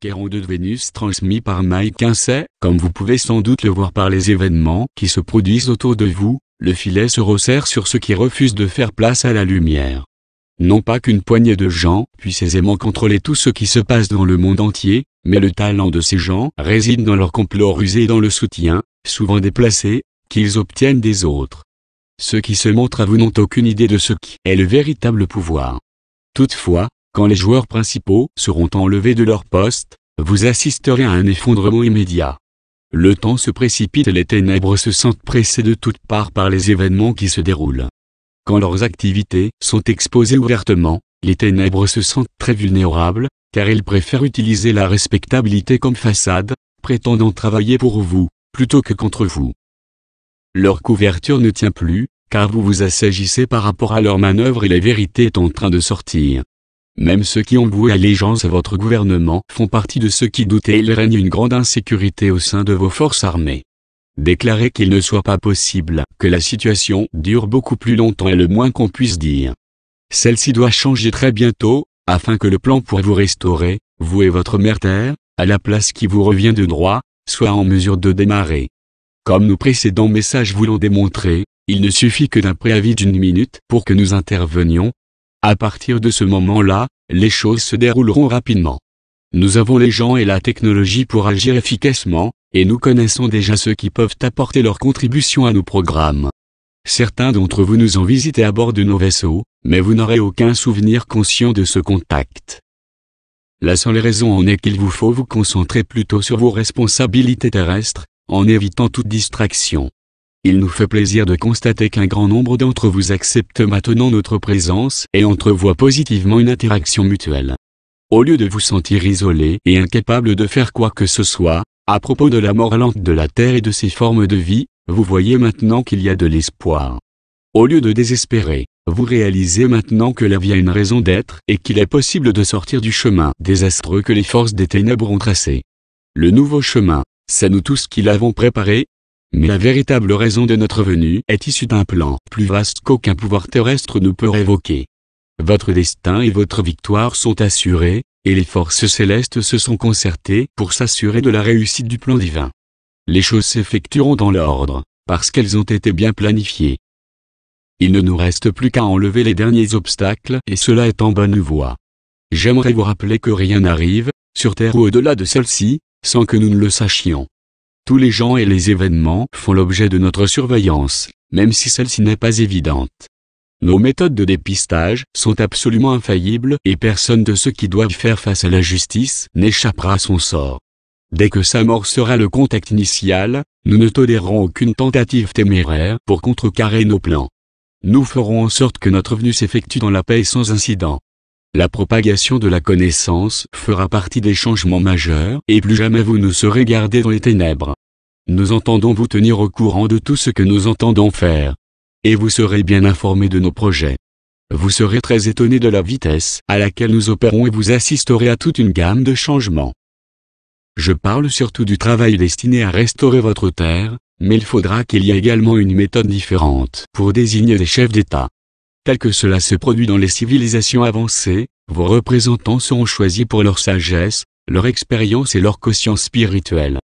Kéron de Vénus transmis par Mike Quincet, comme vous pouvez sans doute le voir par les événements qui se produisent autour de vous, le filet se resserre sur ceux qui refusent de faire place à la lumière. Non pas qu'une poignée de gens puissent aisément contrôler tout ce qui se passe dans le monde entier, mais le talent de ces gens réside dans leur complot rusé et dans le soutien, souvent déplacé, qu'ils obtiennent des autres. Ceux qui se montrent à vous n'ont aucune idée de ce qui est le véritable pouvoir. Toutefois, quand les joueurs principaux seront enlevés de leur poste, vous assisterez à un effondrement immédiat. Le temps se précipite et les ténèbres se sentent pressées de toutes parts par les événements qui se déroulent. Quand leurs activités sont exposées ouvertement, les ténèbres se sentent très vulnérables, car ils préfèrent utiliser la respectabilité comme façade, prétendant travailler pour vous, plutôt que contre vous. Leur couverture ne tient plus, car vous vous assagissez par rapport à leurs manœuvres et la vérité est en train de sortir. Même ceux qui ont voué allégeance à votre gouvernement font partie de ceux qui doutent et il règne une grande insécurité au sein de vos forces armées. Déclarer qu'il ne soit pas possible que la situation dure beaucoup plus longtemps est le moins qu'on puisse dire. Celle-ci doit changer très bientôt, afin que le plan pour vous restaurer, vous et votre mère terre, à la place qui vous revient de droit, soit en mesure de démarrer. Comme nos précédents messages vous l'ont démontré, il ne suffit que d'un préavis d'une minute pour que nous intervenions, à partir de ce moment-là, les choses se dérouleront rapidement. Nous avons les gens et la technologie pour agir efficacement, et nous connaissons déjà ceux qui peuvent apporter leur contribution à nos programmes. Certains d'entre vous nous ont visités à bord de nos vaisseaux, mais vous n'aurez aucun souvenir conscient de ce contact. La seule raison en est qu'il vous faut vous concentrer plutôt sur vos responsabilités terrestres, en évitant toute distraction. Il nous fait plaisir de constater qu'un grand nombre d'entre vous acceptent maintenant notre présence et entrevoient positivement une interaction mutuelle. Au lieu de vous sentir isolé et incapable de faire quoi que ce soit, à propos de la mort lente de la Terre et de ses formes de vie, vous voyez maintenant qu'il y a de l'espoir. Au lieu de désespérer, vous réalisez maintenant que la vie a une raison d'être et qu'il est possible de sortir du chemin désastreux que les forces des ténèbres ont tracé. Le nouveau chemin, c'est nous tous qui l'avons préparé, mais la véritable raison de notre venue est issue d'un plan plus vaste qu'aucun pouvoir terrestre ne peut révoquer. Votre destin et votre victoire sont assurés, et les forces célestes se sont concertées pour s'assurer de la réussite du plan divin. Les choses s'effectueront dans l'ordre, parce qu'elles ont été bien planifiées. Il ne nous reste plus qu'à enlever les derniers obstacles et cela est en bonne voie. J'aimerais vous rappeler que rien n'arrive, sur Terre ou au-delà de celle-ci, sans que nous ne le sachions. Tous les gens et les événements font l'objet de notre surveillance, même si celle-ci n'est pas évidente. Nos méthodes de dépistage sont absolument infaillibles et personne de ceux qui doivent faire face à la justice n'échappera à son sort. Dès que sa mort sera le contact initial, nous ne tolérerons aucune tentative téméraire pour contrecarrer nos plans. Nous ferons en sorte que notre venue s'effectue dans la paix et sans incident. La propagation de la connaissance fera partie des changements majeurs et plus jamais vous ne serez gardé dans les ténèbres. Nous entendons vous tenir au courant de tout ce que nous entendons faire. Et vous serez bien informé de nos projets. Vous serez très étonné de la vitesse à laquelle nous opérons et vous assisterez à toute une gamme de changements. Je parle surtout du travail destiné à restaurer votre terre, mais il faudra qu'il y ait également une méthode différente pour désigner des chefs d'État. Tel que cela se produit dans les civilisations avancées, vos représentants seront choisis pour leur sagesse, leur expérience et leur conscience spirituelle.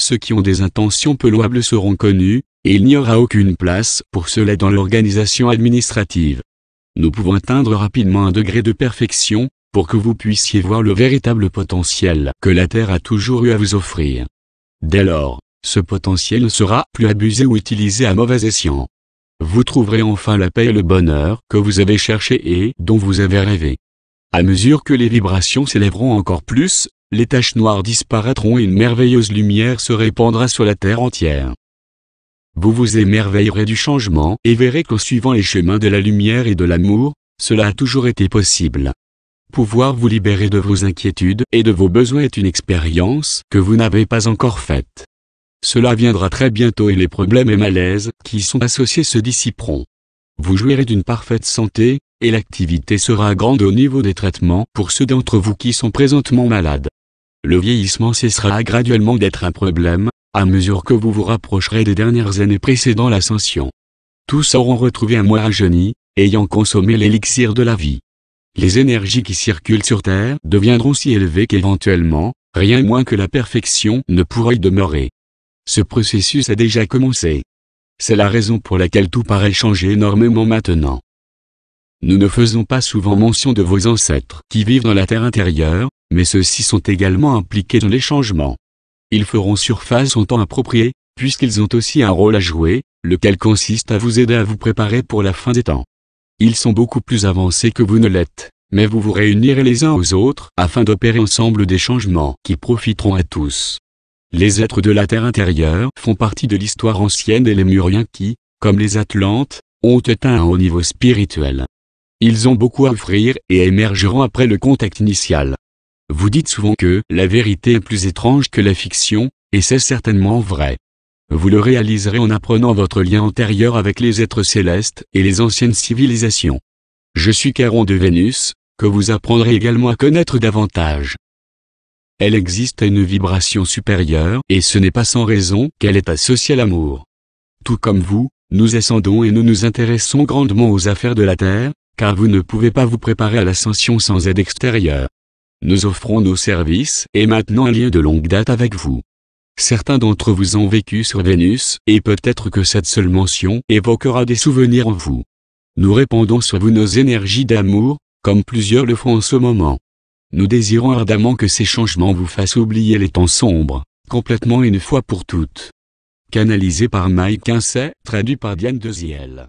Ceux qui ont des intentions peu louables seront connus, et il n'y aura aucune place pour cela dans l'organisation administrative. Nous pouvons atteindre rapidement un degré de perfection, pour que vous puissiez voir le véritable potentiel que la Terre a toujours eu à vous offrir. Dès lors, ce potentiel ne sera plus abusé ou utilisé à mauvais escient. Vous trouverez enfin la paix et le bonheur que vous avez cherché et dont vous avez rêvé. À mesure que les vibrations s'élèveront encore plus, les taches noires disparaîtront et une merveilleuse lumière se répandra sur la terre entière. Vous vous émerveillerez du changement et verrez qu'en suivant les chemins de la lumière et de l'amour, cela a toujours été possible. Pouvoir vous libérer de vos inquiétudes et de vos besoins est une expérience que vous n'avez pas encore faite. Cela viendra très bientôt et les problèmes et malaises qui y sont associés se dissiperont. Vous jouirez d'une parfaite santé, et l'activité sera grande au niveau des traitements pour ceux d'entre vous qui sont présentement malades le vieillissement cessera graduellement d'être un problème, à mesure que vous vous rapprocherez des dernières années précédant l'ascension. Tous auront retrouvé un moi rajeuni, ayant consommé l'élixir de la vie. Les énergies qui circulent sur Terre deviendront si élevées qu'éventuellement, rien moins que la perfection ne pourra y demeurer. Ce processus a déjà commencé. C'est la raison pour laquelle tout paraît changer énormément maintenant. Nous ne faisons pas souvent mention de vos ancêtres qui vivent dans la terre intérieure, mais ceux-ci sont également impliqués dans les changements. Ils feront surface en temps approprié, puisqu'ils ont aussi un rôle à jouer, lequel consiste à vous aider à vous préparer pour la fin des temps. Ils sont beaucoup plus avancés que vous ne l'êtes, mais vous vous réunirez les uns aux autres afin d'opérer ensemble des changements qui profiteront à tous. Les êtres de la Terre intérieure font partie de l'histoire ancienne et les mûriens qui, comme les Atlantes, ont atteint un haut niveau spirituel. Ils ont beaucoup à offrir et émergeront après le contact initial. Vous dites souvent que la vérité est plus étrange que la fiction, et c'est certainement vrai. Vous le réaliserez en apprenant votre lien antérieur avec les êtres célestes et les anciennes civilisations. Je suis Caron de Vénus, que vous apprendrez également à connaître davantage. Elle existe à une vibration supérieure et ce n'est pas sans raison qu'elle est associée à l'amour. Tout comme vous, nous ascendons et nous nous intéressons grandement aux affaires de la Terre, car vous ne pouvez pas vous préparer à l'ascension sans aide extérieure. Nous offrons nos services et maintenant un lien de longue date avec vous. Certains d'entre vous ont vécu sur Vénus et peut-être que cette seule mention évoquera des souvenirs en vous. Nous répandons sur vous nos énergies d'amour, comme plusieurs le font en ce moment. Nous désirons ardemment que ces changements vous fassent oublier les temps sombres, complètement une fois pour toutes. Canalisé par Mike Quincet, traduit par Diane Deziel.